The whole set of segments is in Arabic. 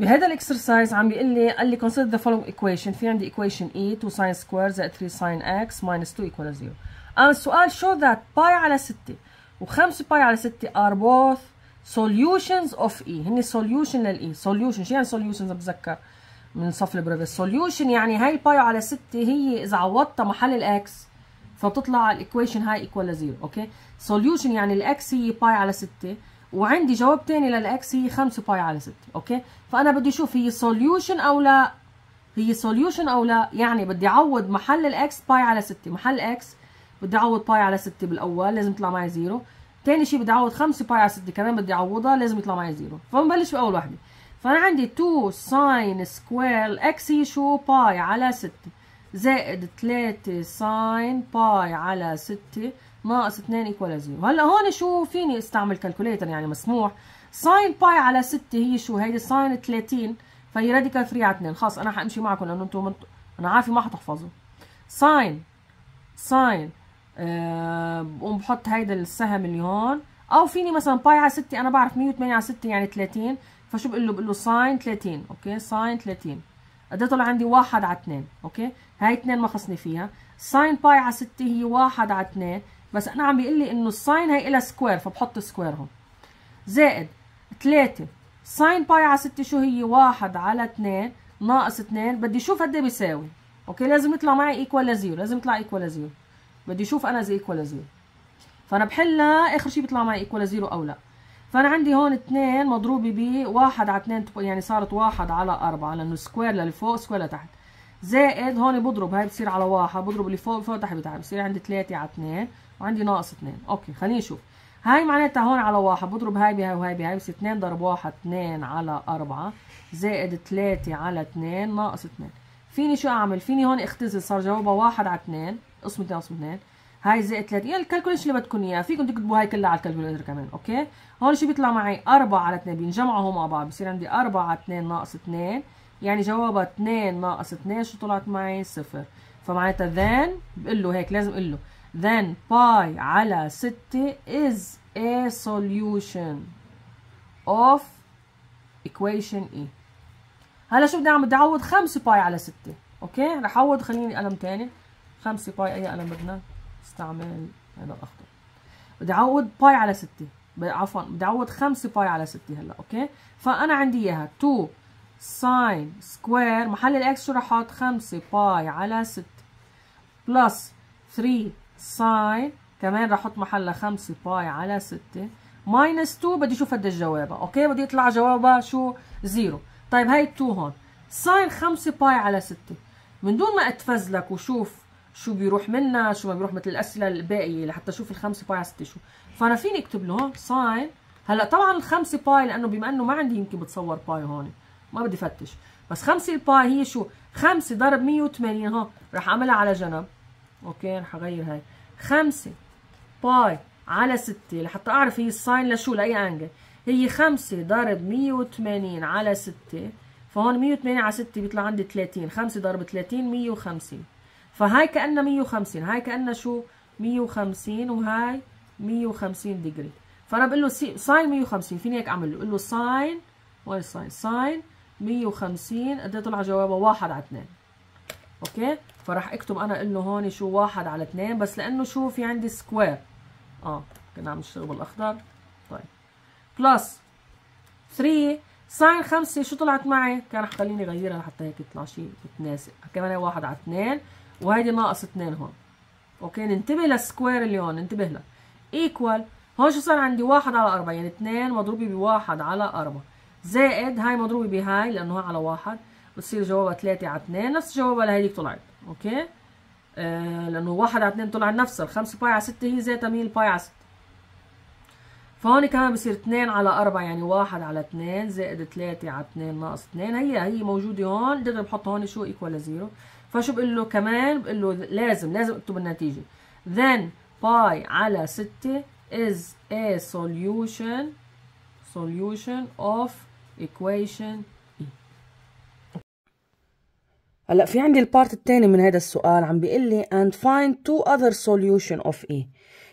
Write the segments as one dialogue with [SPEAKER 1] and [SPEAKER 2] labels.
[SPEAKER 1] بهذا الاكسرسايز عم بيقول لي قال لي consider the following equation في عندي equation e 2 sin سكوير زائد 3 sin x minus 2 equals 0 قام السؤال show that باي على 6 و5 باي على 6 are both solutions of e هن solution لل e solution شو يعني solution اذا بتذكر من صف البريفيس solution يعني هاي باي على 6 هي اذا عوضتها محل الاكس فبتطلع الايكويشن هاي ايكوال لزيرو اوكي solution يعني الاكس هي باي على 6 وعندي جواب تاني للاكس هي 5 باي على 6 اوكي فانا بدي اشوف هي سوليوشن او لا هي سوليوشن او لا يعني بدي اعوض محل الاكس باي على 6 محل اكس بدي اعوض باي على 6 بالاول لازم يطلع معي زيرو تاني شيء بدي اعوض 5 باي على 6 كمان بدي اعوضها لازم يطلع معي زيرو فبنبلش باول وحده فانا عندي 2 ساين سكوير الاكس هي شو باي على 6 زائد 3 ساين باي على 6 ناقص 2 ايكوال 0 هلا هون شو فيني استعمل كالكوليتر يعني مسموح ساين باي على 6 هي شو هيدي ساين 30 فهي راديكال 3 على 2 خلص انا حامشي معكم لانه انتم منت... انا عارفه ما حتحفظوا ساين ساين بقوم بحط هيدا السهم اللي هون او فيني مثلا باي على 6 انا بعرف 108 على 6 يعني 30 فشو بقول له بقول له ساين 30 اوكي ساين 30 قد إيه طلع عندي 1 على 2 اوكي هاي 2 ما خصني فيها ساين باي على 6 هي 1 على 2 بس انا عم بيقول لي انه الساين هي لها سكوير فبحط سكوير هون زائد 3 ساين باي على 6 شو هي 1 على 2 ناقص 2 بدي اشوف قد ايه بيساوي اوكي لازم يطلع معي ايكوال لزيرو لازم يطلع ايكوال لزيرو بدي اشوف انا اذا ايكوال لزيرو فانا بحل اخر شيء بيطلع معي ايكوال لزيرو او لا فانا عندي هون 2 مضروبه ب 1 على 2 يعني صارت 1 على 4 لانه سكوير للفوق سكوير لتحت زائد هون بضرب هاي بتصير على 1 بضرب اللي فوق فوق تحت بتاع بصير عندي 3 على 2 وعندي ناقص اثنين اوكي خليني اشوف هاي معناتها هون على واحد بضرب هاي بهاي وهاي بهاي بس اثنين ضرب واحد اثنين على اربعة زائد ثلاثة على اثنين ناقص اثنين فيني شو اعمل فيني هون اختزل صار جوابها واحد على اثنين قسم اثنين قسم اثنين هاي زائد ثلاثة يعني الكالكوليشن اللي بدكم اياه فيكم تكتبوا هاي كلها على الكالكوليتر كمان اوكي هون شو بيطلع معي اربعة على اثنين بينجمعوا هم مع بعض بصير عندي اربعة على ناقص اثنين يعني جوابها اثنين ناقص اثنين شو طلعت معي صفر فمعناتها ذان بقول له هيك لازم اقول له then باي على 6 is a solution of equation E هلا شو بدي اعمل بدي اعوض 5 باي على 6 اوكي رح اعوض خليني قلم ثاني 5 باي اي قلم بدنا استعمل هذا الاخضر بدي اعوض باي على 6 عفوا بدي اعوض 5 باي على 6 هلا اوكي فانا عندي اياها 2 ساين سكوير محل الاكس شو رح احط 5 باي على 6 بلس 3 ساين كمان رح احط محلها 5 باي على 6 ماينس 2 بدي اشوف قديش جوابها اوكي بدي يطلع جوابها شو زيرو طيب هاي 2 هون ساين 5 باي على 6 من دون ما اتفزلك وشوف شو بيروح منا شو ما بيروح مثل الاسئله الباقيه لحتى اشوف 5 باي على 6 شو فانا فيني اكتب له هون ساين هلا طبعا 5 باي لانه بما انه ما عندي يمكن بتصور باي هون ما بدي فتش بس 5 باي هي شو 5 ضرب 180 هون راح اعملها على جنب اوكي رح اغير هاي خمسة باي على ستة لحتى اعرف هي الساين لشو لاي انجل هي خمسة ضرب مية وثمانين على ستة فهون مية وثمانين على ستة بيطلع عندي 30 خمسة ضرب 30 مية وخمسين فهاي كأنها مية وخمسين هاي كأنها شو مية وخمسين وهاي مية وخمسين ديجري فانا بقول له ساين 150 فيني هيك اعمل له بقول له ساين وين ساين ساين 150 قد ايه طلع جوابه 1 على 2 اوكي فراح اكتب انا اقول له هون شو واحد على اثنين بس لانه شو في عندي سكوير اه كنا عم نشتغل بالاخضر طيب بلس 3 ساين خمسة شو طلعت معي؟ كان رح خليني غيرها لحتى هيك يطلع شيء متناسق، كمان واحد على اثنين وهيدي ناقص اثنين هون. اوكي ننتبه للسكوير اللي هون ننتبه له. ايكوال هون شو صار عندي واحد على أربعة يعني اثنين مضروبة بواحد على أربعة زائد هاي مضروبة بهاي لأنه هاي على واحد بتصير جوابها تلاتة على اتنين نفس جوابها لهيديك طلعت اوكي آه لانه واحد على اتنين طلع نفسها الخمسة باي على ستة هي ذاتها مين الباي على ستة فهون كمان بصير اتنين على اربعة يعني واحد على اتنين زائد تلاتة على اتنين ناقص اتنين هي هي موجودة هون بقدر بحط هون شو ايكوال لزيرو فشو بقول له كمان بقول له لازم لازم اكتب النتيجة then باي على ستة is a solution solution of equation هلا في عندي البارت الثاني من هذا السؤال عم بيقول لي and find two other solution of e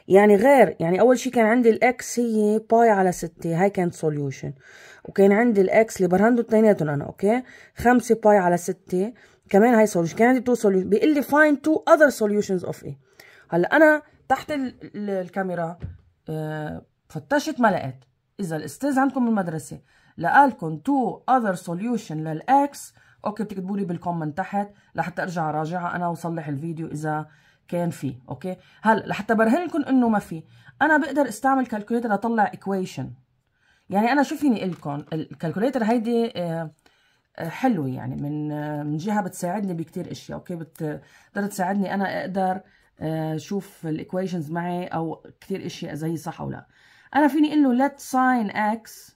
[SPEAKER 1] يعني غير يعني اول شيء كان عندي الاكس هي باي على 6 هاي كانت سوليوشن وكان عندي الاكس اللي برهنتوا اثنيناتهم انا اوكي 5 باي على 6 كمان هاي سوليوشن كان عندي تو سوليوشن بيقول لي find تو اذر solutions اوف اي هلا انا تحت الكاميرا آه، فتشت ما لقيت اذا الاستاذ عندكم بالمدرسه لقى لكم تو اذر سوليوشن للاكس اوكي بتكتبوا لي بالكومنت تحت لحتى ارجع اراجعها انا وصلح الفيديو اذا كان في اوكي هلا لحتى برهن لكم انه ما في انا بقدر استعمل كالكوليتر اطلع ايكويشن يعني انا شو فيني لكم الكالكوليتر هيدي آه، آه، حلوه يعني من آه، من جهه بتساعدني بكثير اشياء اوكي بتقدر تساعدني انا اقدر شوف الايكويشنز معي او كثير اشياء اذا هي صح او لا انا فيني اقول له let sin x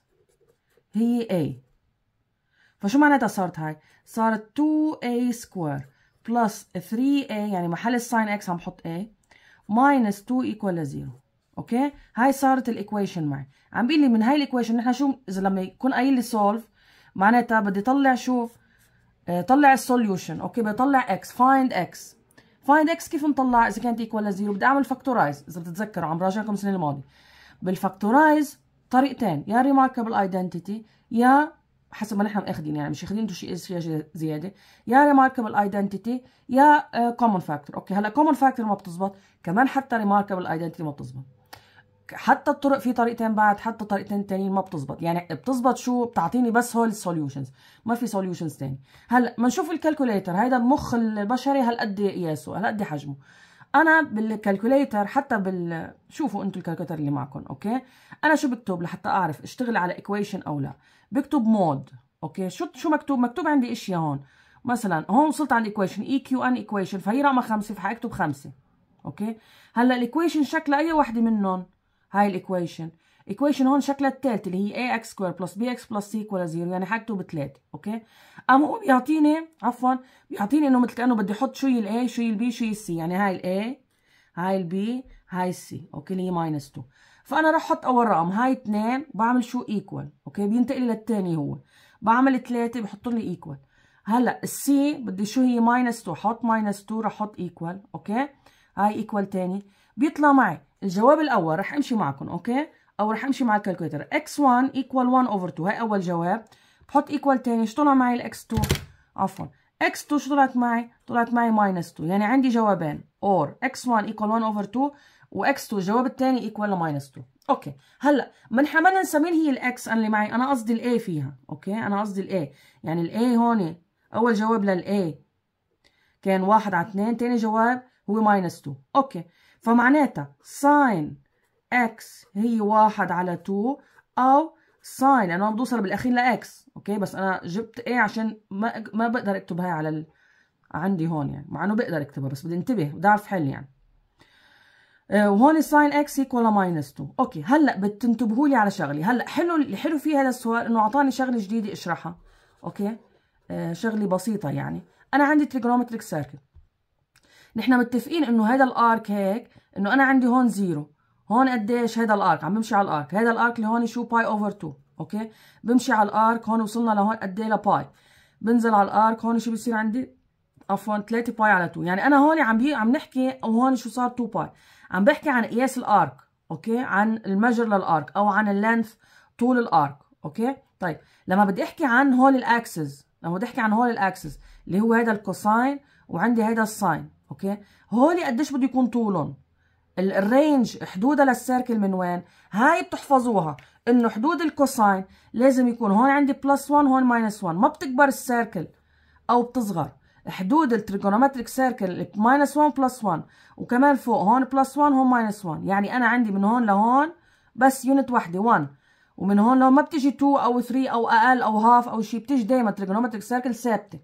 [SPEAKER 1] هي a فشو معناتها صارت هاي؟ صارت 2a سكوير بلس 3a يعني محل الساين اكس عم بحط a ماينس 2 ايكوال 0 اوكي؟ هاي صارت الايكويشن معي، عم بيقول لي من هاي الايكويشن نحن شو اذا لما يكون قايل لي سولف معناتها بدي طلع شو؟ آه، طلع السوليوشن اوكي بطلع اكس، فايند اكس. فايند اكس كيف نطلع اذا كانت ايكوال لزيرو؟ بدي اعمل فاكتورايز اذا بتتذكروا عم راجعكم السنه الماضيه بالفاكتورايز طريقتين يا ريماركبل ايدنتيتي يا حسب ما نحن ماخذين يعني مش اخذين شيء اشياء زياده يا ريماركبل ايدنتيتي يا كومن آه، فاكتور اوكي هلا كومن فاكتور ما بتزبط كمان حتى ريماركبل ايدنتيتي ما بتزبط حتى الطرق في طريقتين بعد حتى طريقتين ثانيين ما بتزبط يعني بتزبط شو بتعطيني بس هول السوليوشنز ما في سوليوشنز تاني هلا بنشوف الكالكوليتر هيدا المخ البشري هالقد قياسه إيه هالقد إيه حجمه انا بالكالكوليتر حتى بال شوفوا انتم الكالكوليتر اللي معكم اوكي انا شو بكتب لحتى اعرف اشتغل على ايكويشن او لا بكتب مود اوكي شو شو مكتوب مكتوب عندي اشياء هون مثلا هون وصلت على الايكويشن اي كيو ان ايكويشن فهي رقمها خمسه فحاكتب خمسه اوكي هلا الايكويشن شكلها اي وحده منهم هاي الايكويشن ايكويشن هون شكلها الثالث اللي هي اي اكس سكوير بلس بي اكس بلس سي ايكوال زيرو يعني حاجته بثلاثه اوكي قام هو بيعطيني عفوا بيعطيني انه مثل كانه بدي احط شوي الاي شوي البي شوي السي يعني هاي الاي هاي البي هاي السي اوكي اللي هي ماينس 2 فانا راح احط اول رقم هاي 2 بعمل شو ايكوال اوكي بينتقل للثاني هو بعمل 3 بحط لي ايكوال هلا السي بدي شو هي ماينس 2 حط ماينس 2 راح احط ايكوال اوكي هاي ايكوال ثاني بيطلع معي الجواب الاول راح امشي معكم اوكي او رح امشي مع الكالكوليتر x1 ايكوال 1 اوفر 2 هاي اول جواب بحط ايكوال تاني شو طلع معي الاكس 2 عفوا اكس 2 شو طلعت معي طلعت معي ماينس 2 يعني عندي جوابين اور اكس 1 ايكوال 1 اوفر 2 واكس 2 الجواب الثاني ايكوال لماينس 2 اوكي هلا من حملنا نسميه هي الاكس انا اللي معي انا قصدي الاي فيها اوكي انا قصدي الاي يعني الاي هون اول جواب للاي كان واحد على اثنين ثاني جواب هو ماينس 2 اوكي فمعناتها ساين اكس هي واحد على 2 او ساين لانه عم بوصل بالاخير لاكس اوكي بس انا جبت ايه عشان ما ما بقدر اكتب هاي على ال... عندي هون يعني مع انه بقدر اكتبها بس بدي انتبه بدي اعرف حل يعني وهون ساين اكس ايكوال ماينس 2 اوكي هلا بتنتبهوا لي على شغله هلا حلو الحلو في هذا السؤال انه اعطاني شغله جديده اشرحها اوكي آه شغله بسيطه يعني انا عندي تريجونومتريك سيركل نحن متفقين انه هذا الارك هيك انه انا عندي هون زيرو هون قديش هيدا الارك عم بمشي على الارك هيدا الارك اللي هون شو باي اوفر 2 اوكي بمشي على الارك هون وصلنا لهون قد ايه لباي بنزل على الارك هون شو بصير عندي عفوا 3 باي على 2 يعني انا هون عم بي... عم نحكي وهون شو صار 2 باي عم بحكي عن قياس الارك اوكي عن المجر للارك او عن اللينث طول الارك اوكي طيب لما بدي احكي عن هول الاكسس لما بدي احكي عن هول الاكسس اللي هو هذا الكوساين وعندي هذا الساين اوكي هول قديش بده يكون طولهم الرينج حدودها للسيركل من وين هاي بتحفظوها انه حدود الكوساين لازم يكون هون عندي بلس 1 هون ماينس 1 ما بتكبر السيركل او بتصغر حدود التريجونومتريك سيركل ماينس 1 بلس 1 وكمان فوق هون بلس 1 هون ماينس 1 يعني انا عندي من هون لهون بس يونت وحده 1 ومن هون لهون ما بتجي 2 او 3 او اقل او هاف او شيء بتجي دائما تريجونومتريك سيركل ثابته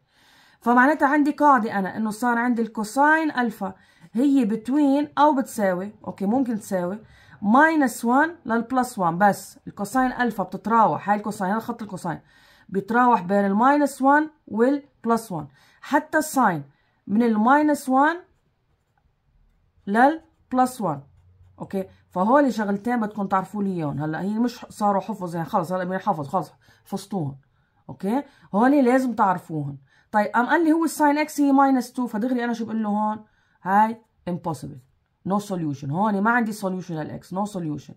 [SPEAKER 1] فمعناتها عندي قاعده انا انه صار عندي الكوساين الفا هي بتوين او بتساوي اوكي ممكن تساوي ماينس 1 للبلس 1 بس الكوساين الفا بتتراوح هاي الكوساين هذا خط الكوساين بيتراوح بين الماينس 1 والبلس 1 حتى الساين من الماينس 1 للبلس 1 اوكي فهول شغلتين بدكم تعرفوا لي اياهم هلا هي مش صاروا حفظ يعني خلص هلا حفظ خلص حفظتوهم اوكي هول لازم تعرفوهم طيب قام قال لي هو الساين اكس هي ماينس 2 فدغري انا شو بقول له هون هاي impossible no solution هون ما عندي solution للاكس no solution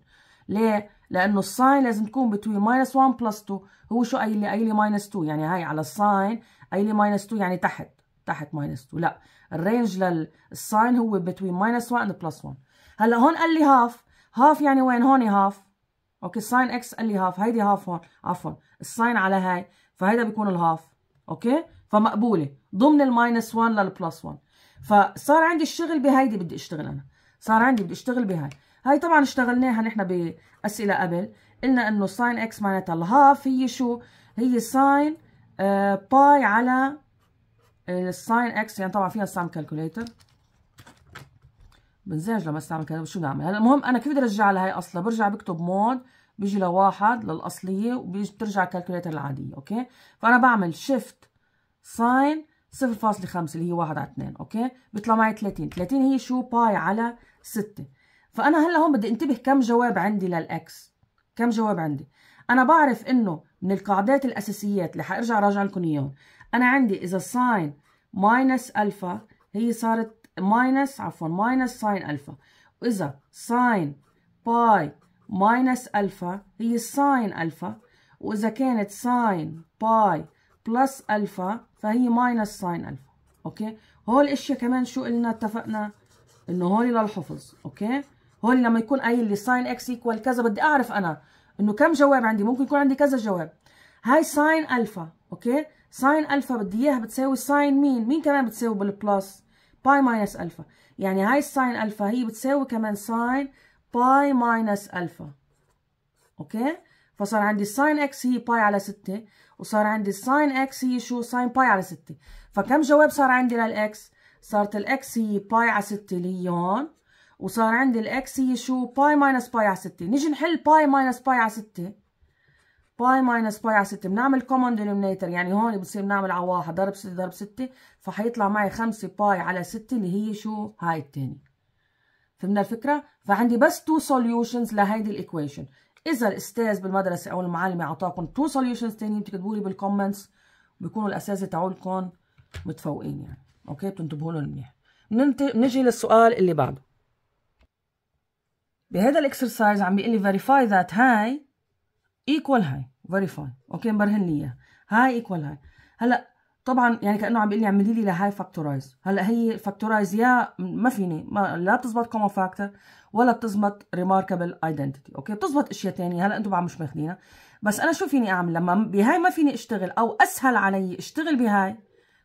[SPEAKER 1] ليه؟ لانه الساين لازم تكون بتوين ماينس 1 بلس 2 هو شو قايل لي؟ قايل لي ماينس 2 يعني هاي على الساين قايل لي ماينس 2 يعني تحت تحت ماينس 2 لا الرينج للساين هو بتوين ماينس 1 بلس 1 هلا هون قال لي هاف هاف يعني وين؟ هون هاف اوكي الساين اكس قال لي هاف هيدي هاف هون عفوا الساين على هاي فهيدا بيكون الهاف اوكي فمقبوله ضمن الماينس 1 للبلس 1 فصار عندي الشغل بهيدي بدي اشتغل انا صار عندي بدي اشتغل بهاي هاي طبعا اشتغلناها نحن باسئله قبل قلنا انه ساين اكس معناتها الهاف هي شو هي ساين آه، باي على الساين اكس يعني طبعا فيها ساين كالكوليتر بنزعج لما استعمل كذا شو بدي اعمل هلا المهم انا كيف بدي ارجع لها اصلا برجع بكتب مود بيجي لواحد للاصليه وبترجع كالكوليتر العاديه اوكي فانا بعمل شيفت ساين 0.5 اللي هي 1 على 2 اوكي بيطلع معي 30 30 هي شو باي على 6 فانا هلا هون بدي انتبه كم جواب عندي للاكس كم جواب عندي انا بعرف انه من القاعدات الاساسيات اللي حارجع راجع لكم اياهم انا عندي اذا ساين ماينس الفا هي صارت ماينس عفوا ماينس ساين الفا واذا ساين باي ماينس الفا هي ساين الفا واذا كانت ساين باي بلس الفا فهي ماينس ساين الفا اوكي هول الاشياء كمان شو قلنا اتفقنا انه هول للحفظ اوكي هول لما يكون قايل لي ساين اكس ايكوال كذا بدي اعرف انا انه كم جواب عندي ممكن يكون عندي كذا جواب هاي ساين الفا اوكي ساين الفا بدي اياها بتساوي ساين مين مين كمان بتساوي بالبلس باي ماينس الفا يعني هاي الساين الفا هي بتساوي كمان ساين باي ماينس الفا اوكي فصار عندي الساين اكس هي باي على 6 وصار عندي الساين اكس هي شو ساين باي على 6 فكم جواب صار عندي للاكس صارت الاكس هي باي على 6 ليون وصار عندي الاكس هي شو باي ماينس باي على 6 نيجي نحل باي ماينس باي على 6 باي ماينس باي على 6 بنعمل كومون دينومينيتور يعني هون بصير بنعمل على 1 ضرب 6 ضرب 6 فحيطلع معي 5 باي على 6 اللي هي شو هاي الثانيه فهمنا الفكره فعندي بس تو سوليوشنز لهيدي الايكويشن اذا الاستاذ بالمدرسه او المعلم اعطاكم تو سوليوشنز تاني بتكتبوا لي بالكومنتس بيكونوا الاساتذه تاعولكم متفوقين يعني اوكي بتنتبهوا لهم منيح نجي للسؤال اللي بعده بهذا الاكسرسايز عم بيقول لي فيريفاي ذات هاي ايكوال هاي فيريفاي اوكي مبرهن لي اياها هاي ايكوال هاي هلا طبعا يعني كانه عم بيقول لي اعملي لي لهاي فاكتورايز هلا هي فاكتورايز يا ما فيني ما لا بتزبط كومن فاكتور ولا بتزبط ريماركبل ايدنتيتي اوكي بتزبط اشياء ثانيه هلا انتم بعد مش ماخذينها بس انا شو فيني اعمل لما بهاي ما فيني اشتغل او اسهل علي اشتغل بهاي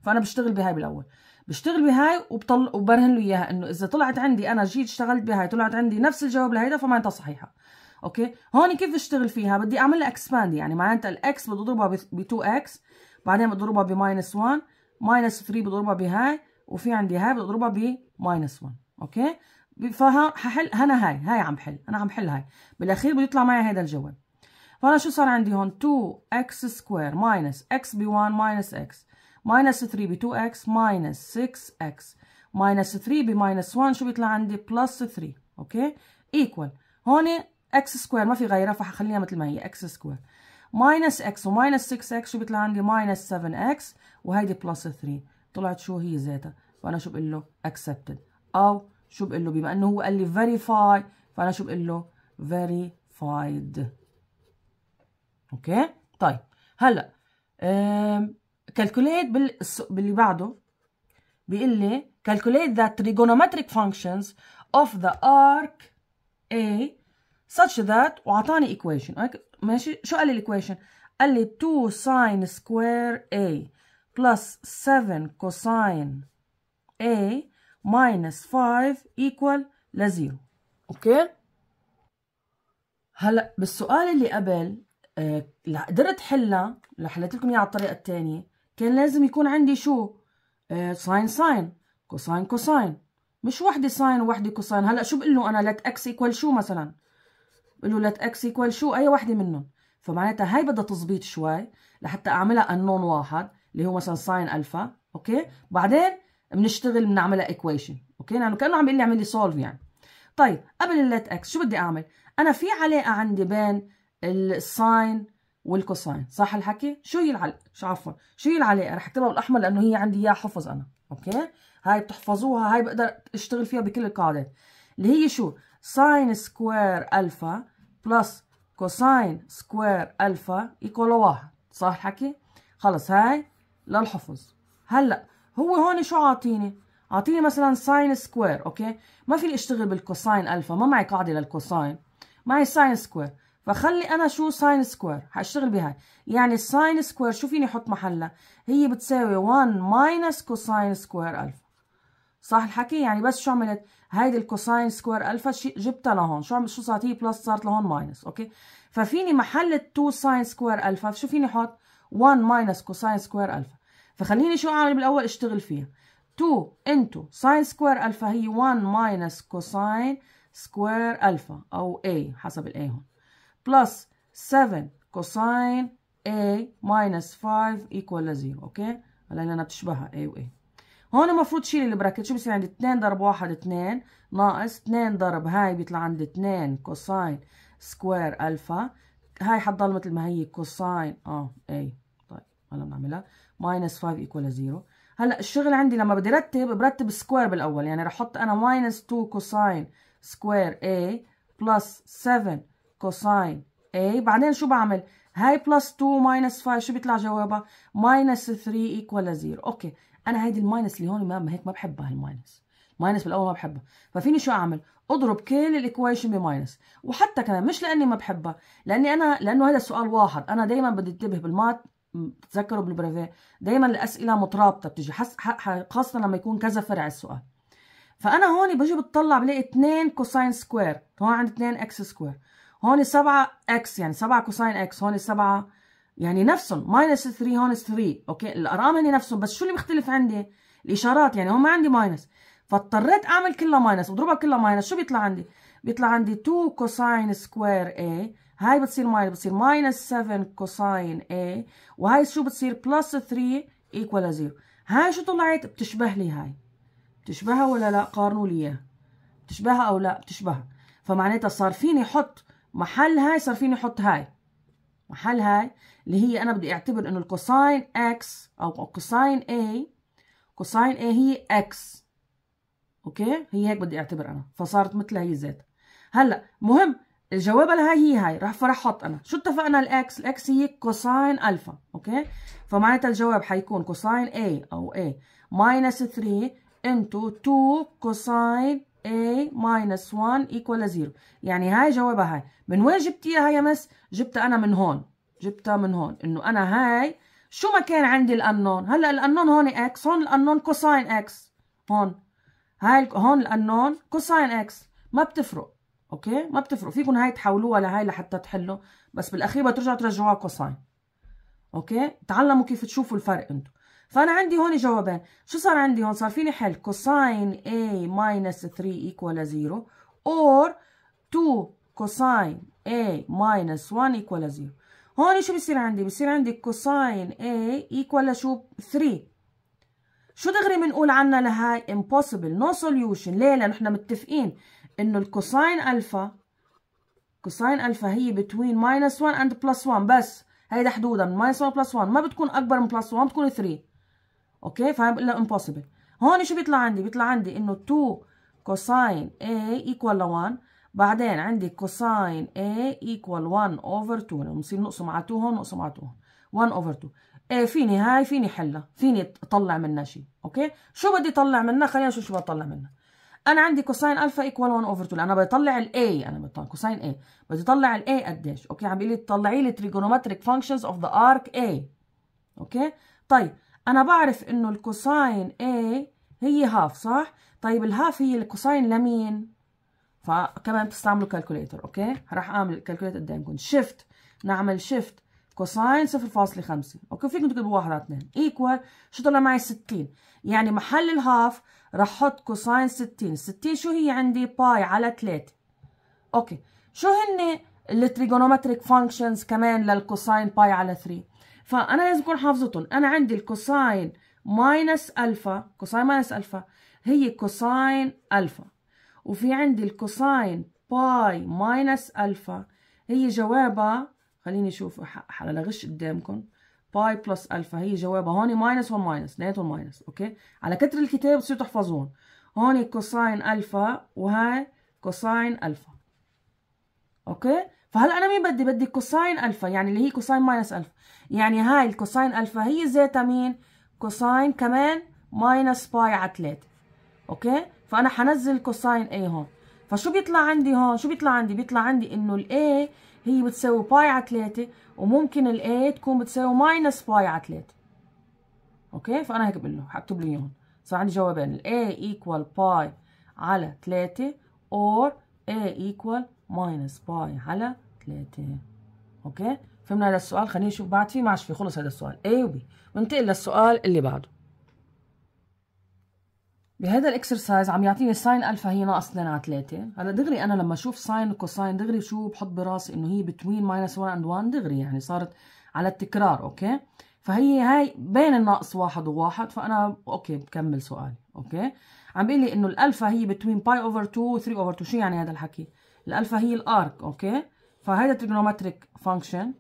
[SPEAKER 1] فانا بشتغل بهاي بالاول بشتغل بهاي وبطل وبرهن له اياها انه اذا طلعت عندي انا جيت اشتغلت بهاي طلعت عندي نفس الجواب لهيدا فمعناتها صحيحه اوكي هون كيف بشتغل فيها بدي اعمل لها اكسباند يعني معناتها الاكس بضربها ب 2 اكس بعدين بضربها بماينس 1 ماينس 3 بضربها بهاي وفي عندي هاي بضربها بماينس 1 اوكي فها ححل انا هاي هاي عم بحل انا عم بحل هاي بالاخير بده يطلع معي هذا الجواب فانا شو صار عندي هون 2x سكوير ماينس x ب 1 ماينس x ماينس 3 ب 2x ماينس 6x ماينس 3 بماينس 1 شو بيطلع عندي بلس 3 اوكي ايكوال هون x سكوير ما في غيرها فحخليها مثل ما هي x سكوير ماينس اكس وماينس 6 اكس شو بيطلع عندي ماينس 7 اكس وهيدي بلس 3 طلعت شو هي ذاتها فانا شو بقول له اكسبتد او شو بقول له بما انه هو قال لي فيريفاي فانا شو بقول له فيريفايد اوكي طيب هلا كالكوليت باللي بعده بيقول لي كالكوليت the trigonometric functions of the arc A such that وعطاني equation ماشي شو قال لي الايكويشن قال لي 2 ساين سكوير A بلس 7 كوساين A ماينس 5 ايكوال لزيرو اوكي هلا بالسؤال اللي قبل آه قدرت حلها لحلت لكم اياها على الطريقه الثانيه كان لازم يكون عندي شو آه ساين ساين كوساين كوساين مش وحده ساين ووحده كوساين هلا شو بقول له انا لت اكس ايكوال شو مثلا بقول له اكس ايكوال شو اي وحده منهم فمعناتها هاي بدها تظبيط شوي لحتى اعملها النون واحد اللي هو مثلا ساين الفا اوكي بعدين بنشتغل بنعملها ايكويشن اوكي لانه نعم، يعني كانه عم يقول لي اعمل لي سولف يعني طيب قبل الليت اكس شو بدي اعمل انا في علاقه عندي بين الساين والكوساين صح الحكي شو هي العلاقه شو عفوا شو هي العلاقه رح اكتبها بالاحمر لانه هي عندي اياها حفظ انا اوكي هاي بتحفظوها هاي بقدر اشتغل فيها بكل القاعدات اللي هي شو ساين سكوير ألفا بلس كوساين سكوير ألفا يكول واحد صح الحكي؟ خلص هاي للحفظ هلأ هو هون شو عاطيني؟ عاطيني مثلا ساين سكوير أوكي؟ ما فيني أشتغل بالكوساين ألفا ما معي قاعدة للكوساين معي ساين سكوير فخلي انا شو ساين سكوير حاشتغل بهاي يعني ساين سكوير شو فيني احط محلها هي بتساوي 1 ماينس كوساين سكوير الفا صح الحكي يعني بس شو عملت هيدي الكوساين سكوير الفا جبتها لهون شو شو صارت هي بلس صارت لهون ماينس اوكي ففيني محل 2 ساين سكوير الفا شو فيني احط 1 ماينس كوساين سكوير الفا فخليني شو اعمل بالاول اشتغل فيها 2 انتو ساين سكوير الفا هي 1 ماينس كوساين سكوير الفا او اي حسب الاي هون بلس 7 كوساين اي ماينس 5 ايكوال ل 0 اوكي هلا لانها بتشبهها اي و هون المفروض شيل البراكت شو بصير عندي 2 ضرب 1 2 ناقص 2 ضرب هاي بيطلع عندي 2 كوساين سكوير الفا هاي حتضل مثل ما هي كوساين اه اي طيب هلا بنعملها ماينس 5 ايكوال 0 هلا الشغل عندي لما بدي رتب برتب سكوير بالاول يعني رح احط انا ماينس 2 كوساين سكوير اي بلس 7 كوساين اي بعدين شو بعمل هاي بلس 2 ماينس 5 شو بيطلع جوابها ماينس 3 ايكوال 0 اوكي انا هيدي الماينس اللي هون ما هيك ما بحبها هالماينس ماينس بالاول ما بحبها ففيني شو اعمل اضرب كل الايكويشن بماينس وحتى كمان مش لاني ما بحبها لاني انا لانه هذا السؤال واحد انا دائما بدي انتبه بالمات بتذكروا بالبريفي دائما الاسئله مترابطه بتجي حس... ح... خاصه لما يكون كذا فرع السؤال فانا هون بجي بتطلع بلاقي 2 كوساين سكوير هون عندي 2 اكس سكوير هون 7 اكس يعني 7 كوساين اكس هون 7 يعني نفسهم ماينس 3 هون 3 اوكي الارقام هن نفسهم بس شو اللي مختلف عندي الاشارات يعني ما عندي ماينس فاضطريت اعمل كلها ماينس واضربها كلها ماينس شو بيطلع عندي بيطلع عندي 2 كوساين سكوير اي هاي بتصير ماينس بتصير ماينس 7 كوساين اي وهي شو بتصير بلس 3 ايكوال 0 هاي شو طلعت بتشبه لي هاي بتشبهها ولا لا قارنوا لي اياها بتشبهها او لا بتشبهها فمعناتها صار فيني احط محل هاي صار فيني احط هاي محل هاي اللي هي أنا بدي أعتبر إنه الكوساين إكس أو كوساين اي كوساين اي هي إكس أوكي هي هيك بدي أعتبر أنا فصارت مثل هي زيت هلا مهم الجواب لهاي هي هاي راح فرح احط انا شو اتفقنا الاكس الاكس هي كوساين الفا اوكي فمعناتها الجواب حيكون كوساين اي او اي ماينس 3 انتو 2 كوساين A minus 1 equal 0 يعني هاي جوابها هاي من وين جبتيها يا مس جبتها أنا من هون جبتها من هون إنه أنا هاي شو ما كان عندي الأنون هلا الأنون هون إكس هون الأنون كوساين إكس هون هاي هون الأنون كوساين إكس ما بتفرق أوكي ما بتفرق فيكم هاي تحولوها لهاي لحتى تحلوا بس بالأخير بترجعوا ترجعوها كوساين أوكي تعلموا كيف تشوفوا الفرق أنتم فانا عندي هون جوابين شو صار عندي هون صار فيني حل كوساين a ماينس 3 ايكوال 0 اور 2 كوساين a ماينس 1 ايكوال 0 هون شو بصير عندي بصير عندي كوساين a ايكوال شو 3 شو دغري بنقول عنا لهاي امبوسيبل نو سوليوشن ليه لانه احنا متفقين انه الكوساين الفا كوساين الفا هي بتوين ماينس 1 اند بلس 1 بس هيدا حدودها من ماينس 1 بلس 1 ما بتكون اكبر من بلس 1 بتكون 3 اوكي فهي بقول لها امبوسيبل هون شو بيطلع عندي بيطلع عندي انه 2 كوساين A ايكوال ل 1 بعدين عندي كوساين A ايكوال 1 اوفر 2 بنصير بصير نقسم على 2 هون نقسم على 2 1 اوفر 2 ايه فيني هاي فيني حلها فيني اطلع منها شيء اوكي شو بدي اطلع منها خلينا نشوف شو بطلع منها انا عندي كوساين الفا ايكوال 1 اوفر 2 انا بطلع الاي انا بطلع كوساين اي بدي اطلع الاي قديش اوكي عم بيقول لي طلعي لي تريجونومتريك فانكشنز اوف ذا ارك اي اوكي طيب أنا بعرف إنه الكوساين A هي هاف صح؟ طيب الهاف هي الكوساين لمين؟ فكمان بتستعملوا كالكوليتر أوكي؟ راح أعمل الكالكوليتر قدامكم شيفت نعمل شيفت كوساين 0.5 اوكي فيكم تكتبوا واحد على 2 ايكوال شو طلع معي 60 يعني محل الهاف رح احط كوساين 60 60 شو هي عندي باي على 3 اوكي شو هن التريجونومتريك فانكشنز كمان للكوساين باي على 3 فانا لازم اكون حافظتهم انا عندي الكوساين ماينس الفا كوساين ماينس الفا هي كوساين الفا وفي عندي الكوساين باي ماينس الفا هي جوابها خليني اشوف على اغش قدامكم باي بلس الفا هي جوابها هون ماينس هون ماينس اثنيناتهم ماينس اوكي على كتر الكتاب بتصيروا تحفظون هون كوساين الفا وهي كوساين الفا اوكي فهلا انا مين بدي بدي كوساين الفا يعني اللي هي كوساين ماينس الفا يعني هاي الكوساين الفا هي زيتا مين كوساين كمان ماينس باي على 3 اوكي فانا حنزل كوساين اي هون فشو بيطلع عندي هون شو بيطلع عندي بيطلع عندي انه الاي هي بتساوي باي على 3 وممكن الاي تكون بتساوي ماينس باي على 3 اوكي فانا هيك بقول له حكتب له اياهم صار عندي جوابين الاي ايكوال باي على 3 اور اي ايكوال ماينس باي على ثلاثة اوكي فهمنا هذا السؤال خليني نشوف بعد فيه ما عاد في خلص هذا السؤال اي وبي ننتقل للسؤال اللي بعده بهذا الاكسرسايز عم يعطيني ساين الفا هي ناقص 2 على 3 هلا دغري انا لما اشوف ساين وكوساين دغري شو بحط براسي انه هي بتوين ماينس 1 اند 1 دغري يعني صارت على التكرار اوكي فهي هاي بين الناقص واحد وواحد فانا اوكي بكمل سؤالي اوكي عم بيقول لي انه الالفا هي بتوين باي اوفر 2 و 3 اوفر 2 شو يعني هذا الحكي الالفا هي الارك اوكي فهيدا تريجونومتريك فانكشن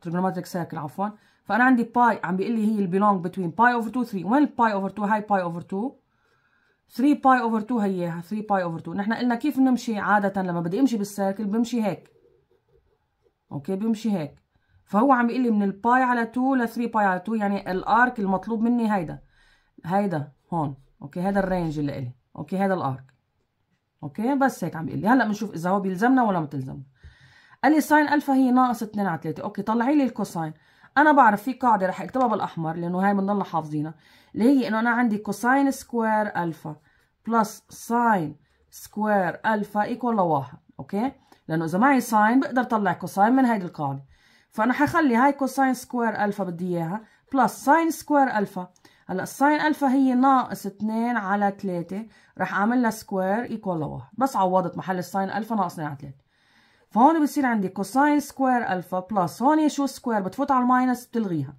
[SPEAKER 1] تريجونومتريك سيركل عفوا فانا عندي باي عم بيقول لي هي البيلونج بتوين باي اوفر 2 3 وين الباي اوفر 2 هاي باي اوفر 2 3 باي اوفر 2 هي 3 باي اوفر 2 نحن قلنا كيف بنمشي عاده لما بدي امشي بالسيركل بمشي هيك اوكي بمشي هيك فهو عم بيقول لي من الباي على 2 ل 3 باي على 2 يعني الارك المطلوب مني هيدا هيدا هون اوكي هذا الرينج اللي الي اوكي هذا الارك اوكي بس هيك عم بيقول لي هلا بنشوف اذا هو بيلزمنا ولا ما بتلزمنا قال لي ساين الفا هي ناقص 2 على 3 اوكي طلعي لي الكوساين انا بعرف في قاعده رح اكتبها بالاحمر لانه هاي بنضلنا حافظينها اللي هي انه انا عندي كوساين سكوير الفا بلس ساين سكوير الفا ايكوال لواحد اوكي لانه اذا معي ساين بقدر طلع كوساين من هيدي القاعده فانا حخلي هاي كوساين سكوير الفا بدي اياها بلس ساين سكوير الفا هلا الساين الفا هي ناقص 2 على 3 رح اعمل لها سكوير ايكوال لواحد بس عوضت محل الساين الفا ناقص 2 على 3 فهون بصير عندي كوساين سكوير الفا بلس هون شو سكوير بتفوت على الماينس بتلغيها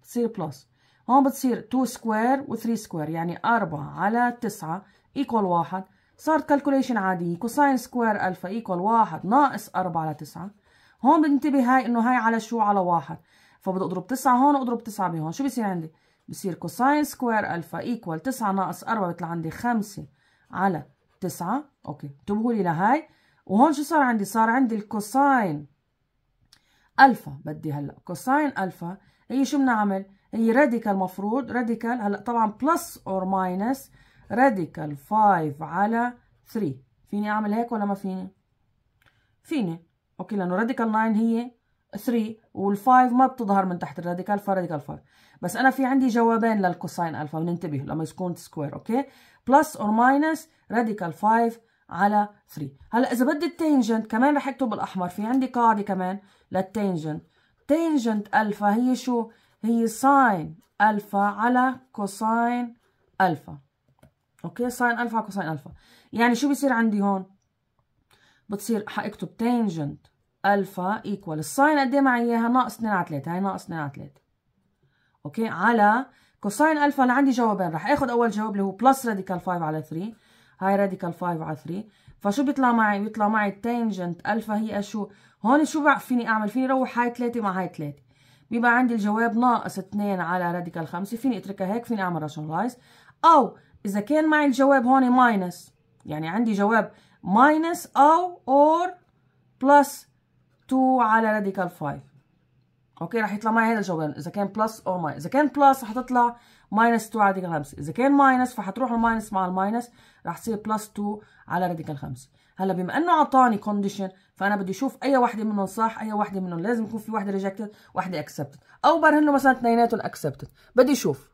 [SPEAKER 1] بتصير بلس هون بتصير 2 سكوير و3 سكوير يعني 4 على 9 ايكوال 1 صارت كالكوليشن عادية كوساين سكوير الفا ايكوال 1 ناقص 4 على 9 هون بنتبه هاي انه هاي على شو على 1 فبدي اضرب 9 هون واضرب 9 بهون شو بصير عندي بصير كوساين سكوير الفا ايكوال 9 ناقص 4 بيطلع عندي 5 على 9 اوكي انتبهوا لي لهي وهون شو صار عندي صار عندي الكوساين الفا بدي هلا كوساين الفا هي شو بنعمل هي راديكال مفروض راديكال هلا طبعا بلس اور ماينس راديكال 5 على 3 فيني اعمل هيك ولا ما فيني فيني اوكي لانه راديكال 9 هي 3 وال5 ما بتظهر من تحت الراديكال فراديكال 5 بس انا في عندي جوابين للكوساين الفا بننتبه لما يكون سكوير اوكي بلس اور ماينس راديكال 5 على 3 هلا اذا بدي التانجنت كمان رح اكتب بالاحمر في عندي قاعده كمان للتانجنت تانجنت الفا هي شو هي ساين الفا على كوساين الفا اوكي ساين الفا على كوساين الفا يعني شو بيصير عندي هون بتصير حاكتب تانجنت الفا ايكوال الساين قد ايه معي اياها ناقص 2 على 3 هي ناقص 2 على 3 اوكي على كوساين الفا انا عندي جوابين رح اخذ اول جواب اللي هو بلس راديكال 5 على 3 هاي راديكال 5 على 3 فشو بيطلع معي بيطلع معي تانجنت الفا هي شو هون شو فيني اعمل فيني روح هاي 3 مع هاي 3 بيبقى عندي الجواب ناقص 2 على راديكال 5 فيني اتركها هيك فيني اعمل راشنلايز او اذا كان معي الجواب هون ماينس يعني عندي جواب ماينس او اور بلس 2 على راديكال 5 اوكي راح يطلع معي هذا الجوهر اذا كان بلس او ماينس اذا كان بلس رح تطلع ماينس 2 على راديكال 5 اذا كان ماينس فحتروح الماينس مع الماينس رح تصير بلس 2 على راديكال 5 هلا بما انه اعطاني كونديشن فانا بدي اشوف اي وحده منهم صح اي وحده منهم لازم يكون في وحده ريجكتد وحده اكسبتد او برهن له مثلا اثنيناتهم اكسبتد بدي اشوف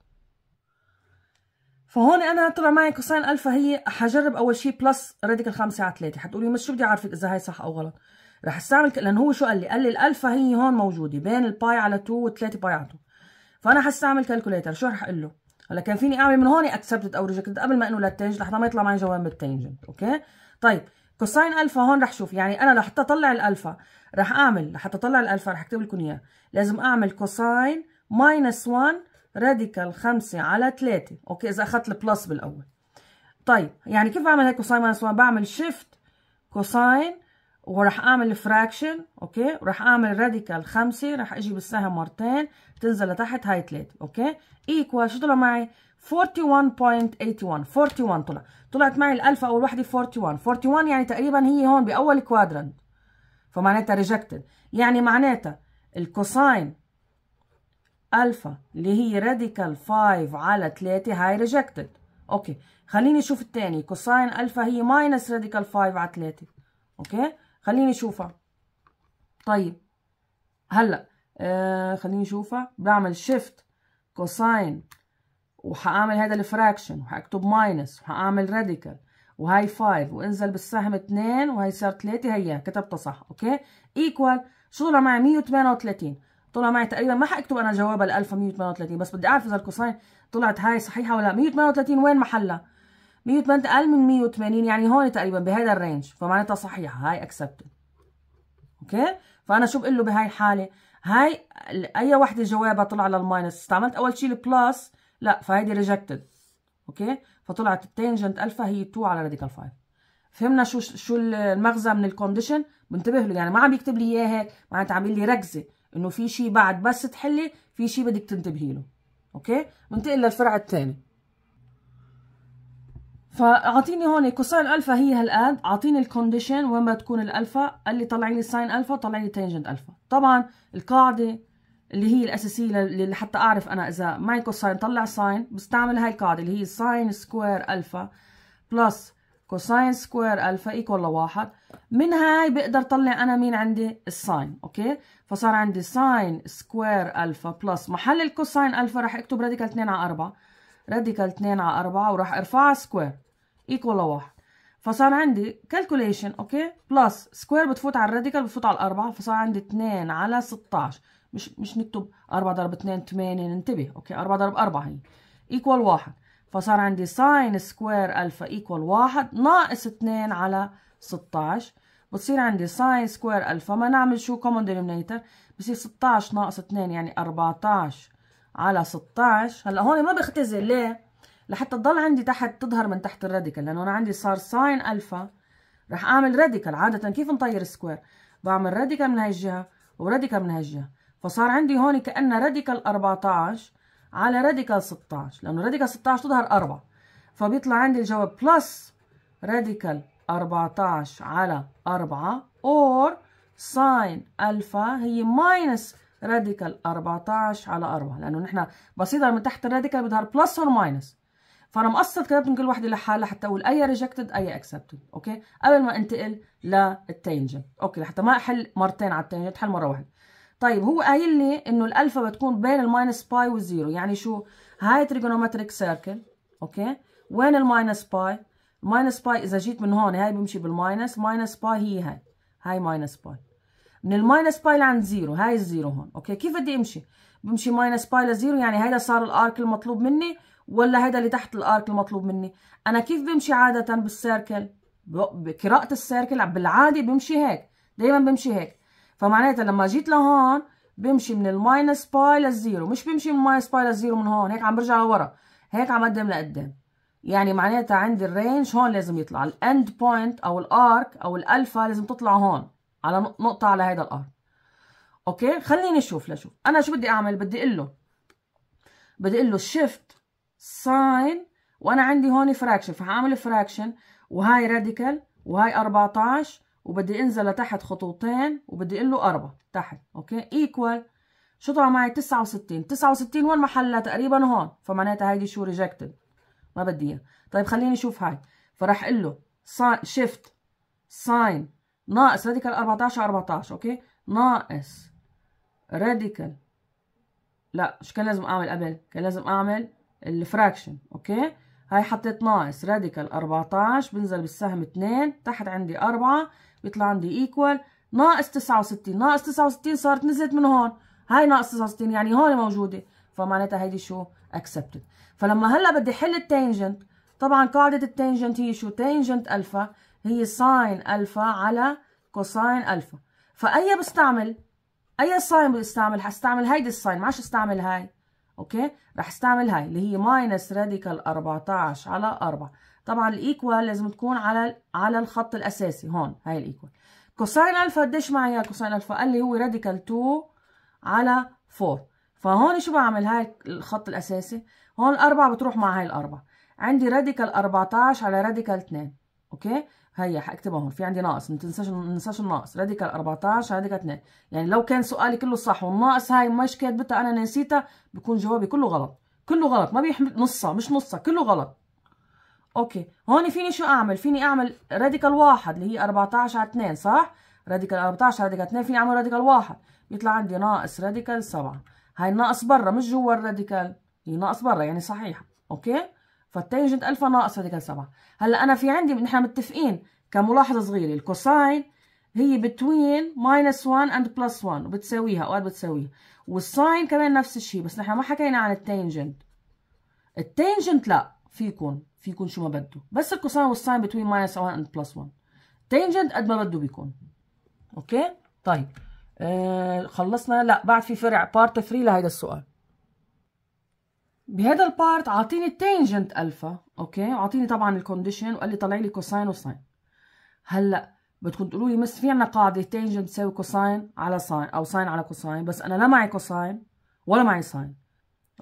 [SPEAKER 1] فهون انا طلع معي كوساين الفا هي حجرب اول شيء بلس راديكال 5 على 3 حتقولي مش شو بدي اعرفك اذا هي صح او غلط رح استعمل لان هو شو قال لي قال لي الالفا هي هون موجوده بين الباي على 2 و3 باي على 2 فانا حستعمل كالكوليتر شو رح اقول له هلا كان فيني اعمل من هون اكسبتد او ريجكتد قبل ما انه للتنجنت لحتى ما يطلع معي جواب بالتنجنت اوكي طيب كوساين الفا هون رح شوف يعني انا لحتى اطلع الالفا رح اعمل لحتى اطلع الالفا رح اكتب لكم اياه لازم اعمل كوساين ماينس 1 راديكال 5 على 3 اوكي اذا اخذت البلس بالاول طيب يعني كيف بعمل هيك كوساين ماينس 1 بعمل شيفت كوساين وراح اعمل فراكشن اوكي وراح اعمل راديكال خمسة راح اجي بالسهم مرتين تنزل لتحت هاي ثلاثة اوكي ايكوال شو طلع معي 41.81 41 طلع طلعت معي الالفا اول وحده 41 41 يعني تقريبا هي هون باول كوادرنت فمعناتها ريجكتد يعني معناتها الكوساين الفا اللي هي راديكال 5 على 3 هاي ريجكتد اوكي خليني اشوف الثاني كوساين الفا هي ماينس راديكال 5 على 3 اوكي خليني اشوفها طيب هلا آه خليني اشوفها بعمل شيفت كوساين وحاعمل هذا الفراكشن وحاكتب ماينس وحاعمل راديكال وهي 5 وانزل بالسهم 2 وهي صار 3 هي كتبتها صح اوكي ايكوال شو طلع معي 138 طلع معي تقريبا ما حاكتب انا جواب ال 1138 بس بدي اعرف اذا الكوساين طلعت هاي صحيحه ولا 138 وين محلها 180 اقل من 180 يعني هون تقريبا بهذا الرينج فمعناتها صحيحه هاي اكسبتد اوكي فانا شو بقول له بهاي الحاله هاي اي وحده جوابها طلع للماينس استعملت اول شيء البلس لا فهيدي ريجكتد اوكي فطلعت التانجنت الفا هي 2 على راديكال 5 فهمنا شو شو المغزى من الكونديشن بنتبه له يعني ما عم يكتب لي اياها هيك معناتها عامل لي ركزه انه في شيء بعد بس تحلي في شيء بدك تنتبهي له اوكي بنتقل للفرع الثاني فاعطيني هون كوساين الفا هي هالقد اعطيني الكونديشن وين ما تكون الالفا قال لي طلعي لي ساين الفا طلعي لي تانجنت الفا طبعا القاعده اللي هي الاساسيه اللي حتى اعرف انا اذا معي كوساين طلع ساين بستعمل هاي القاعده اللي هي ساين سكوير الفا بلس كوساين سكوير الفا ايكوال لواحد من هاي بقدر طلع انا مين عندي الساين اوكي فصار عندي ساين سكوير الفا بلس محل الكوساين الفا رح اكتب راديكال 2 على 4 راديكال 2 على 4 وراح ارفعها سكوير ايكوال لواحد فصار عندي كالكوليشن اوكي بلس سكوير بتفوت على الراديكال بتفوت على الاربعه فصار عندي 2 على 16 مش مش نكتب 4 ضرب 2 8 ننتبه اوكي 4 ضرب 4 هي ايكوال 1 فصار عندي ساين سكوير الفا ايكوال 1 ناقص 2 على 16 بتصير عندي ساين سكوير الفا ما نعمل شو كومن دينومينيتر بصير 16 ناقص 2 يعني 14 على 16 هلا هون ما بختزل ليه لحتى تضل عندي تحت تظهر من تحت الراديكال لانه انا عندي صار ساين الفا رح اعمل راديكال عاده كيف نطير سكوير بعمل راديكال من هاي الجهه وراديكال من هاي الجهه فصار عندي هون كأنه راديكال 14 على راديكال 16 لانه راديكال 16 تظهر 4 فبيطلع عندي الجواب بلس راديكال 14 على 4 اور ساين الفا هي ماينس راديكال 14 على 4 لانه نحن بسيطه من تحت الراديكال بظهر بلس اور ماينس فانا مقصر كتبت من كل وحده لحالها حتى اقول اي ريجكتد اي اكسبتد اوكي قبل ما انتقل للتانجنت اوكي لحتى ما احل مرتين على التانجنت حل مره واحده طيب هو قايل لي انه الالفا بتكون بين الماينس باي والزيرو يعني شو هاي تريجونومتريك سيركل اوكي وين الماينس باي ماينس باي اذا جيت من هون هاي بمشي بالماينس ماينس باي هي هاي هاي ماينس باي من الماينس باي لعند زيرو هاي الزيرو هون اوكي كيف بدي امشي بمشي ماينس باي لزيرو يعني هيدا صار الارك المطلوب مني ولا هيدا اللي تحت الارك المطلوب مني انا كيف بمشي عاده بالسيركل بقراءه السيركل بالعادي بمشي هيك دايما بمشي هيك فمعناتها لما جيت لهون بمشي من الماينس باي للزيرو مش بمشي من الماينس باي للزيرو من هون هيك عم برجع لورا هيك عم قدم لقدام يعني معناتها عندي الرينج هون لازم يطلع الاند بوينت او الارك او الالفا لازم تطلع هون على نقطه على هذا الارك اوكي خليني اشوف لشوف انا شو بدي اعمل بدي اقول له بدي اقول له شيفت ساين وانا عندي هون فراكشن فهعمل فراكشن وهاي راديكال وهاي 14 وبدي انزل لتحت خطوتين وبدي اقول له 4 تحت اوكي ايكوال شو طلع معي 69 69 وين محلها تقريبا هون فمعناتها هيدي شو ريجكتد ما بدي اياها طيب خليني اشوف هاي فراح اقول له شيفت ساين ناقص راديكال 14 14 اوكي ناقص راديكال لا مش كان لازم اعمل قبل كان لازم اعمل الفراكشن اوكي هاي حطيت ناقص راديكال 14 بنزل بالسهم 2 تحت عندي 4 بيطلع عندي ايكوال ناقص 69 ناقص 69 صارت نزلت من هون هاي ناقص 69 يعني هون موجوده فمعناتها هيدي شو اكسبتد فلما هلا بدي حل التانجنت طبعا قاعده التانجنت هي شو تانجنت الفا هي ساين الفا على كوساين الفا فاي بستعمل اي ساين بستعمل هستعمل هيدي الساين ما عادش استعمل هاي اوكي راح استعمل هاي اللي هي ماينس راديكال 14 على 4 طبعا الايكوال لازم تكون على على الخط الاساسي هون هاي الايكوال كوساين الفا قديش معي كوساين الفا قال لي هو راديكال 2 على 4 فهون شو بعمل هاي الخط الاساسي هون الاربعه بتروح مع هاي الاربعه عندي راديكال 14 على راديكال 2 اوكي هيا حاكتبها هون في عندي ناقص ما تنساش ما ننساش الناقص راديكال 14 راديكال 2 يعني لو كان سؤالي كله صح والناقص هاي مش كاتبتها انا نسيتها بكون جوابي كله غلط كله غلط ما بيحمل نصها مش نصها كله غلط اوكي هون فيني شو اعمل فيني اعمل راديكال واحد اللي هي 14 على 2 صح راديكال 14 راديكال 2 فيني اعمل راديكال واحد بيطلع عندي ناقص راديكال 7 هاي الناقص برا مش جوا الراديكال هي ناقص برا يعني صحيحه اوكي فالتانجنت الفا ناقص راديكال 7 هلا انا في عندي نحن متفقين كملاحظه صغيره الكوساين هي بتوين ماينس 1 اند بلس 1 بتساويها اوقات بتساويها والساين كمان نفس الشيء بس نحن ما حكينا عن التانجنت التانجنت لا فيكم فيكم شو ما بده بس الكوساين والساين بتوين ماينس 1 اند بلس 1 تانجنت قد ما بده بيكون اوكي طيب آه خلصنا لا بعد في فرع بارت 3 لهيدا السؤال بهذا البارت عاطيني تانجنت الفا اوكي وعاطيني طبعا الكونديشن وقال لي طلع لي كوساين وساين هلا بدكم تقولوا لي مس في عندنا قاعده تانجنت تساوي كوساين على ساين او ساين على كوساين بس انا لا معي كوساين ولا معي ساين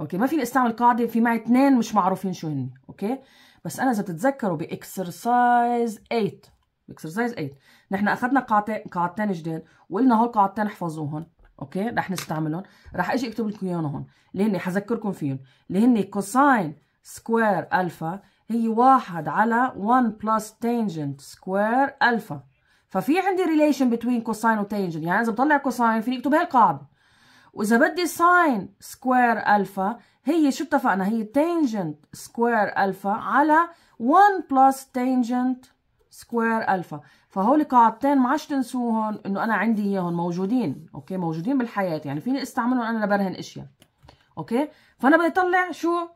[SPEAKER 1] اوكي ما فيني استعمل قاعده في معي اثنين مش معروفين شو هن اوكي بس انا اذا بتتذكروا باكسرسايز 8 باكسرسايز 8 نحن اخذنا قاعدتين قاعدتين جداد وقلنا هول قاعدتين احفظوهم اوكي رح نستعملهم رح اجي اكتب لكم اياهم هون اللي هن حذكركم فيهم اللي هن كوساين سكوير الفا هي واحد على 1 بلس تانجنت سكوير الفا ففي عندي ريليشن بتوين كوساين وتانجنت يعني اذا بطلع كوساين فيني اكتب هالقاعده واذا بدي ساين سكوير الفا هي شو اتفقنا هي تانجنت سكوير الفا على 1 بلس تانجنت سكوير الفا فهول قاعدتين ما عادش تنسوهم انه انا عندي اياهم موجودين اوكي موجودين بالحياه يعني فيني استعملهم انا لبرهن اشياء اوكي فانا بدي اطلع شو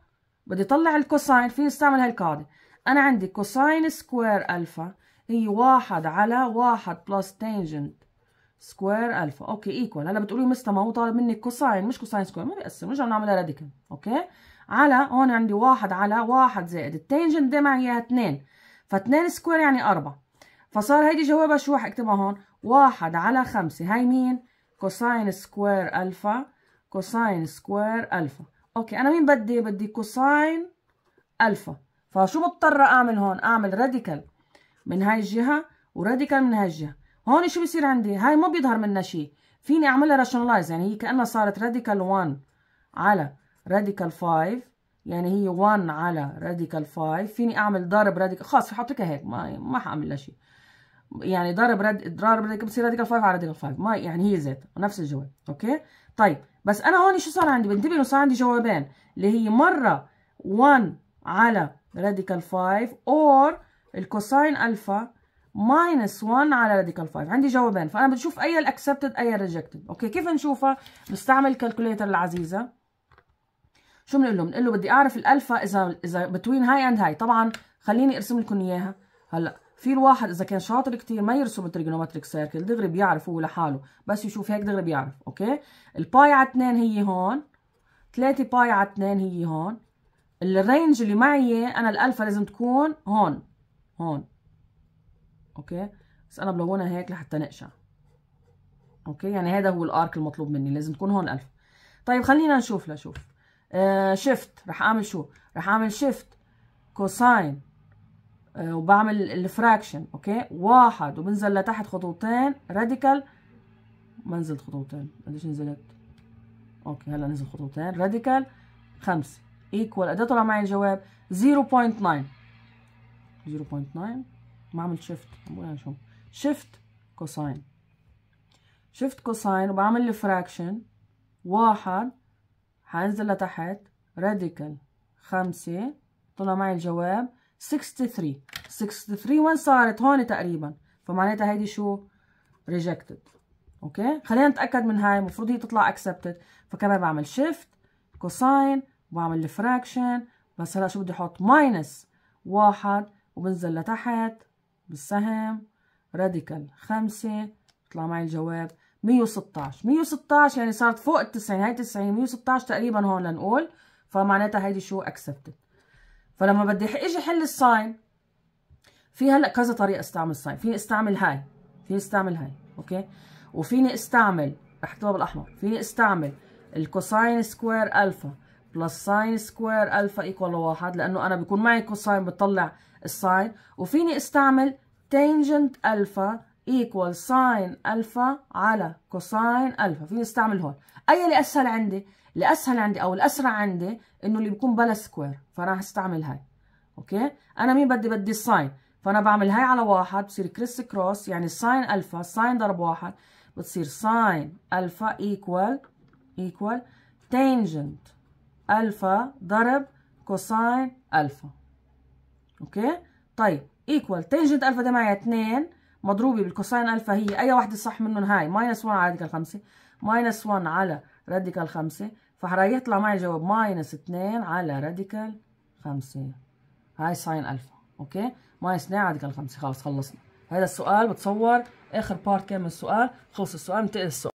[SPEAKER 1] بدي اطلع الكوساين فيني استعمل هاي القاعده انا عندي كوساين سكوير الفا هي واحد على واحد بلس تانجنت سكوير الفا اوكي ايكوال هلا بتقولي مستر ما هو طالب مني كوساين مش كوساين سكوير ما بيأثر نرجع نعملها راديكال اوكي على هون عندي واحد على واحد زائد التانجنت ده معي اياها اثنين فاتنين سكوير يعني أربعة فصار هيدي جوابها شو رح اكتبها هون واحد على خمسة هاي مين كوساين سكوير ألفا كوساين سكوير ألفا أوكي أنا مين بدي بدي كوساين ألفا فشو بضطر أعمل هون أعمل راديكال من هاي الجهة وراديكال من هاي الجهة هون شو بصير عندي هاي ما بيظهر منها شيء فيني أعملها راشنلايز يعني هي كأنها صارت راديكال 1 على راديكال 5 يعني هي 1 على راديكال 5 فيني اعمل ضرب راديكال خلص حطيتها لك هيك ما ما حاعمل لها شيء يعني ضرب رد... ضرب راديكال بصير راديكال 5 على راديكال 5 ما يعني هي ذات نفس الجواب اوكي طيب بس انا هون شو صار عندي بنتبه انه صار عندي جوابين اللي هي مره 1 على راديكال 5 اور الكوساين الفا ماينس 1 على راديكال 5 عندي جوابين فانا بدي اشوف اي الاكسبتد اي الريجكتد اوكي كيف نشوفها بستعمل الكالكوليتر العزيزه شو بنقول له بنقول له بدي اعرف الالفا اذا اذا بتوين هاي اند هاي طبعا خليني ارسم لكم اياها هلا في الواحد اذا كان شاطر كثير ما يرسم التريجونومتريك سيركل دغري بيعرف هو لحاله بس يشوف هيك دغري بيعرف اوكي الباي على 2 هي هون 3 باي على 2 هي هون الرينج اللي معي انا الالفا لازم تكون هون هون اوكي بس انا بلونها هيك لحتى نقشع اوكي يعني هذا هو الارك المطلوب مني لازم تكون هون الالفا طيب خلينا نشوف لشوف شيفت آه، راح اعمل شو راح اعمل شيفت كوساين آه، وبعمل الفراكشن اوكي واحد وبنزل لتحت خطوتين راديكال ما نزلت خطوتين قديش نزلت اوكي هلا نزل خطوتين راديكال خمسة ايكوال قد إيه طلع معي الجواب 0.9 0.9 ما عملت شيفت بقول شو شيفت كوساين شيفت كوساين وبعمل الفراكشن واحد هنزل لتحت راديكال خمسة طلع معي الجواب 63 63 وين صارت هون تقريبا فمعناتها هيدي شو ريجكتد اوكي خلينا نتاكد من هاي المفروض هي تطلع اكسبتد فكمان بعمل شيفت كوساين وبعمل الفراكشن بس هلا شو بدي احط ماينس واحد وبنزل لتحت بالسهم راديكال خمسة طلع معي الجواب 116 116 يعني صارت فوق ال 90 هي 90 116 تقريبا هون لنقول فمعناتها هيدي شو اكسبتد فلما بدي اجي احل الساين في هلا كذا طريقه استعمل ساين فيني استعمل هاي فيني استعمل هاي اوكي وفيني استعمل رح اكتبها بالاحمر فيني استعمل الكوساين سكوير الفا بلس ساين سكوير الفا ايكوال لواحد لانه انا بكون معي كوساين بطلع الساين وفيني استعمل تانجنت الفا equal ساين ألفا على كوساين ألفا فيني استعمل هون أي اللي أسهل عندي اللي أسهل عندي أو الأسرع عندي إنه اللي بيكون بلا سكوير فراح استعمل هاي أوكي أنا مين بدي بدي الساين فأنا بعمل هاي على واحد بصير كريس كروس يعني ساين ألفا ساين ضرب واحد بتصير ساين ألفا equal equal tangent ألفا ضرب كوساين ألفا أوكي طيب equal tangent ألفا ده معي 2 مضروبه بالكوساين الفا هي اي واحده صح منهم هاي ماينس 1 على راديكال 5 ماينس 1 على راديكال 5 فراح يطلع معي الجواب ماينس 2 على راديكال 5 هاي ساين الفا اوكي ماينس 2 على راديكال 5 خلص خلصنا هذا السؤال بتصور اخر بارت كامل السؤال خلص السؤال انتقل السؤال